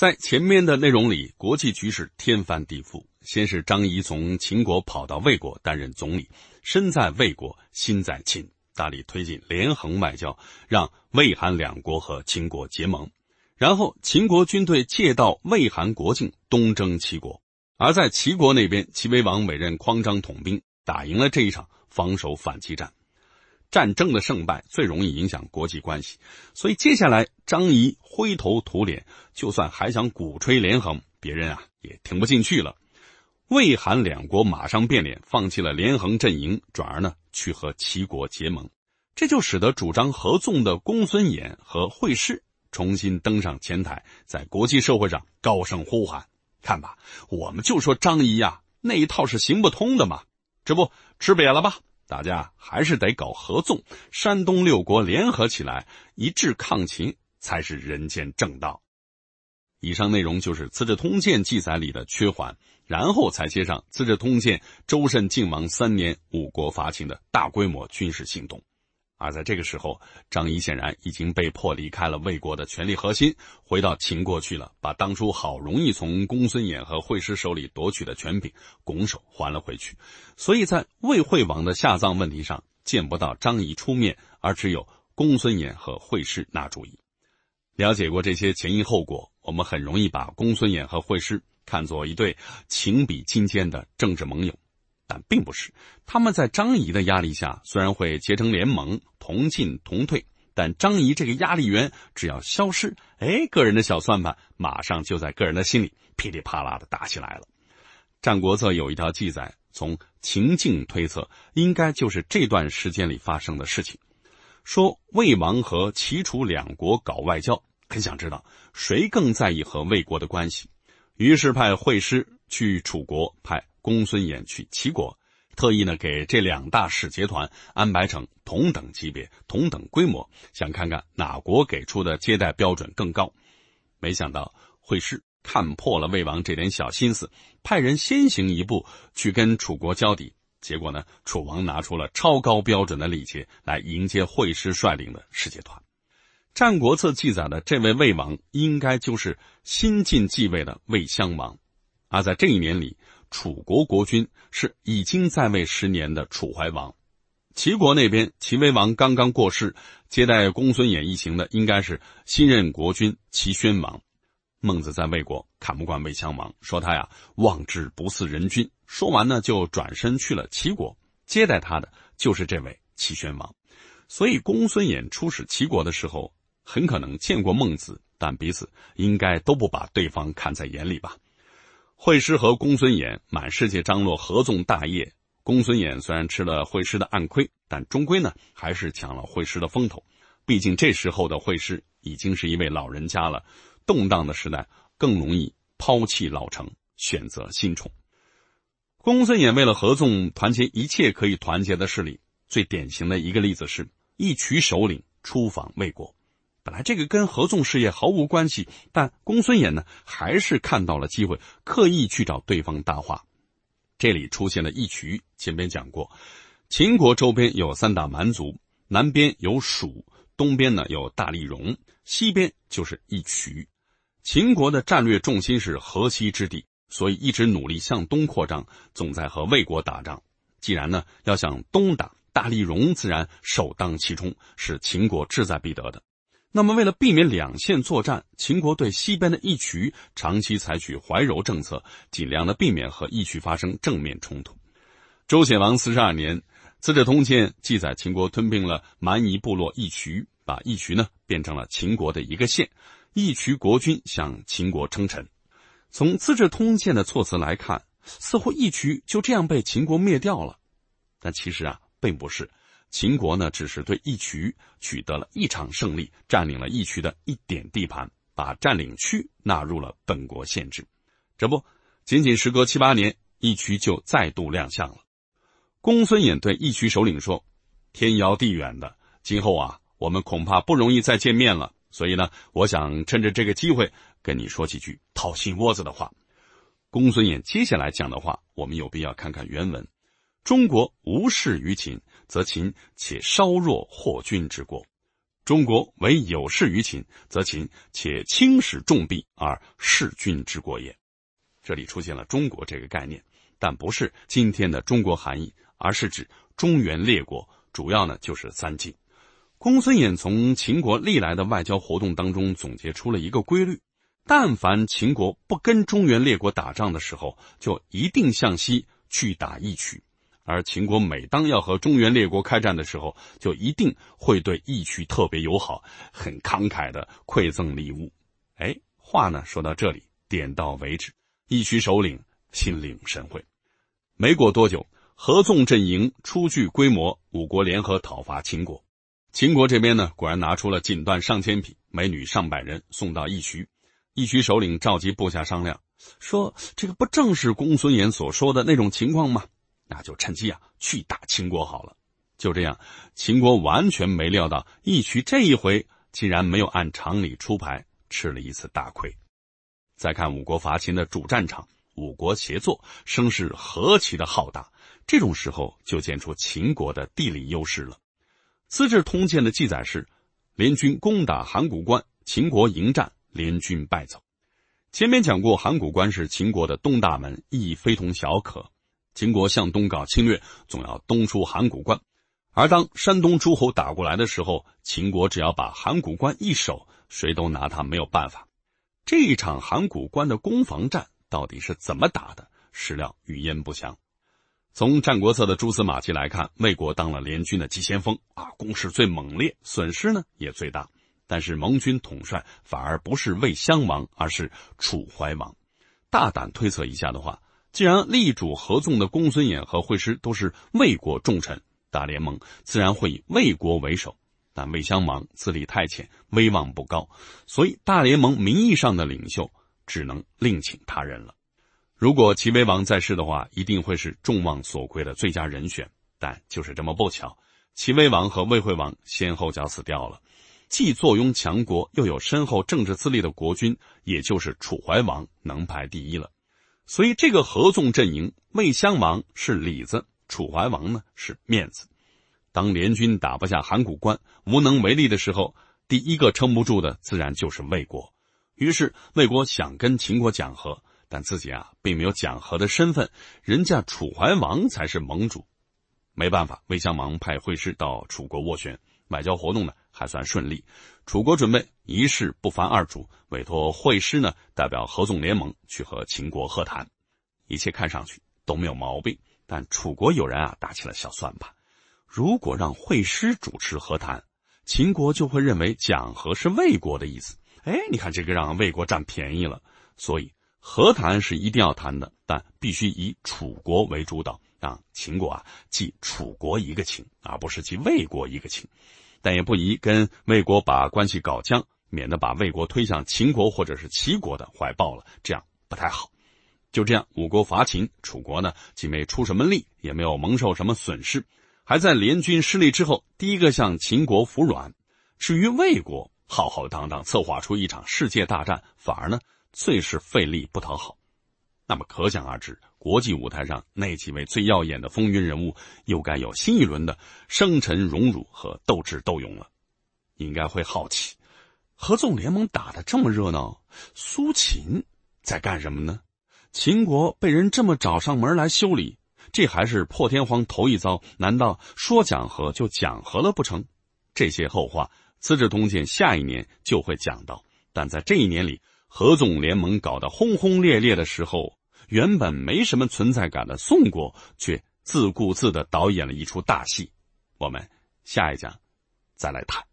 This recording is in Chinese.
在前面的内容里，国际局势天翻地覆。先是张仪从秦国跑到魏国担任总理，身在魏国，心在秦，大力推进连横外交，让魏、韩两国和秦国结盟。然后秦国军队借道魏、韩国境东征齐国，而在齐国那边，齐威王委任匡章统兵，打赢了这一场防守反击战。战争的胜败最容易影响国际关系，所以接下来张仪灰头土脸，就算还想鼓吹连横，别人啊也听不进去了。魏韩两国马上变脸，放弃了连横阵营，转而呢去和齐国结盟，这就使得主张合纵的公孙衍和惠氏重新登上前台，在国际社会上高声呼喊：“看吧，我们就说张仪呀那一套是行不通的嘛，这不吃瘪了吧？”大家还是得搞合纵，山东六国联合起来一致抗秦，才是人间正道。以上内容就是《资治通鉴》记载里的缺环，然后才接上《资治通鉴》周慎靖王三年五国伐秦的大规模军事行动。而在这个时候，张仪显然已经被迫离开了魏国的权力核心，回到秦国去了，把当初好容易从公孙衍和惠施手里夺取的权柄拱手还了回去。所以在魏惠王的下葬问题上，见不到张仪出面，而只有公孙衍和惠施拿主意。了解过这些前因后果，我们很容易把公孙衍和惠施看作一对情比金坚的政治盟友。但并不是，他们在张仪的压力下，虽然会结成联盟，同进同退，但张仪这个压力源只要消失，哎，个人的小算盘马上就在个人的心里噼里啪啦的打起来了。《战国策》有一条记载，从情境推测，应该就是这段时间里发生的事情。说魏王和齐楚两国搞外交，很想知道谁更在意和魏国的关系，于是派会师去楚国派。公孙衍去齐国，特意呢给这两大使节团安排成同等级别、同等规模，想看看哪国给出的接待标准更高。没想到惠施看破了魏王这点小心思，派人先行一步去跟楚国交底。结果呢，楚王拿出了超高标准的礼节来迎接惠施率领的使节团。《战国策》记载的这位魏王，应该就是新晋继位的魏襄王。而在这一年里。楚国国君是已经在位十年的楚怀王，齐国那边齐威王刚刚过世，接待公孙衍一行的应该是新任国君齐宣王。孟子在魏国看不惯魏襄王，说他呀，望之不似人君。说完呢，就转身去了齐国，接待他的就是这位齐宣王。所以公孙衍出使齐国的时候，很可能见过孟子，但彼此应该都不把对方看在眼里吧。惠施和公孙衍满世界张罗合纵大业。公孙衍虽然吃了惠施的暗亏，但终归呢还是抢了惠施的风头。毕竟这时候的惠施已经是一位老人家了，动荡的时代更容易抛弃老成，选择新宠。公孙衍为了合纵团结一切可以团结的势力，最典型的一个例子是义渠首领出访魏国。本来这个跟合纵事业毫无关系，但公孙衍呢还是看到了机会，刻意去找对方搭话。这里出现了义渠，前边讲过，秦国周边有三大蛮族，南边有蜀，东边呢有大力戎，西边就是义渠。秦国的战略重心是河西之地，所以一直努力向东扩张，总在和魏国打仗。既然呢要向东打，大力戎自然首当其冲，是秦国志在必得的。那么，为了避免两线作战，秦国对西边的义渠长期采取怀柔政策，尽量的避免和义渠发生正面冲突。周显王四十二年，《资治通鉴》记载，秦国吞并了蛮夷部落义渠，把义渠呢变成了秦国的一个县，义渠国君向秦国称臣。从《资治通鉴》的措辞来看，似乎义渠就这样被秦国灭掉了，但其实啊，并不是。秦国呢，只是对义渠取得了一场胜利，占领了义渠的一点地盘，把占领区纳入了本国限制。这不仅仅时隔七八年，义渠就再度亮相了。公孙衍对义渠首领说：“天遥地远的，今后啊，我们恐怕不容易再见面了。所以呢，我想趁着这个机会跟你说几句掏心窝子的话。”公孙衍接下来讲的话，我们有必要看看原文。中国无事于秦，则秦且稍弱祸君之国；中国唯有事于秦，则秦且轻使重币而事君之国也。这里出现了“中国”这个概念，但不是今天的中国含义，而是指中原列国，主要呢就是三晋。公孙衍从秦国历来的外交活动当中总结出了一个规律：但凡秦国不跟中原列国打仗的时候，就一定向西去打义渠。而秦国每当要和中原列国开战的时候，就一定会对义渠特别友好，很慷慨的馈赠礼物。哎，话呢说到这里，点到为止。义渠首领心领神会。没过多久，合纵阵营初具规模，五国联合讨伐秦国。秦国这边呢，果然拿出了锦缎上千匹，美女上百人送到义渠。义渠首领召集部下商量，说：“这个不正是公孙衍所说的那种情况吗？”那就趁机啊，去打秦国好了。就这样，秦国完全没料到，义渠这一回竟然没有按常理出牌，吃了一次大亏。再看五国伐秦的主战场，五国协作，声势何其的浩大！这种时候就见出秦国的地理优势了。《资治通鉴》的记载是：联军攻打函谷关，秦国迎战，联军败走。前面讲过，函谷关是秦国的东大门，意义非同小可。秦国向东搞侵略，总要东出函谷关。而当山东诸侯打过来的时候，秦国只要把函谷关一守，谁都拿他没有办法。这一场函谷关的攻防战到底是怎么打的？史料语焉不详。从《战国策》的蛛丝马迹来看，魏国当了联军的急先锋啊，攻势最猛烈，损失呢也最大。但是盟军统帅反而不是魏襄王，而是楚怀王。大胆推测一下的话。既然力主合纵的公孙衍和惠施都是魏国重臣，大联盟自然会以魏国为首。但魏襄王资历太浅，威望不高，所以大联盟名义上的领袖只能另请他人了。如果齐威王在世的话，一定会是众望所归的最佳人选。但就是这么不巧，齐威王和魏惠王先后脚死掉了。既坐拥强国，又有深厚政治资历的国君，也就是楚怀王能排第一了。所以这个合纵阵营，魏襄王是里子，楚怀王呢是面子。当联军打不下函谷关，无能为力的时候，第一个撑不住的自然就是魏国。于是魏国想跟秦国讲和，但自己啊并没有讲和的身份，人家楚怀王才是盟主。没办法，魏襄王派会师到楚国斡旋。外交活动呢还算顺利，楚国准备一事不烦二主，委托惠施呢代表合纵联盟去和秦国和谈，一切看上去都没有毛病。但楚国有人啊打起了小算盘，如果让惠施主持和谈，秦国就会认为讲和是魏国的意思。哎，你看这个让魏国占便宜了，所以和谈是一定要谈的，但必须以楚国为主导。让秦国啊，记楚国一个情，而不是记魏国一个情，但也不宜跟魏国把关系搞僵，免得把魏国推向秦国或者是齐国的怀抱了，这样不太好。就这样，五国伐秦，楚国呢既没出什么力，也没有蒙受什么损失，还在联军失利之后第一个向秦国服软。至于魏国，浩浩荡荡策划出一场世界大战，反而呢最是费力不讨好。那么可想而知，国际舞台上那几位最耀眼的风云人物又该有新一轮的生辰荣辱和斗智斗勇了。应该会好奇，合纵联盟打得这么热闹，苏秦在干什么呢？秦国被人这么找上门来修理，这还是破天荒头一遭。难道说讲和就讲和了不成？这些后话，《资治通鉴》下一年就会讲到。但在这一年里，合纵联盟搞得轰轰烈烈的时候。原本没什么存在感的宋国，却自顾自的导演了一出大戏。我们下一讲，再来谈。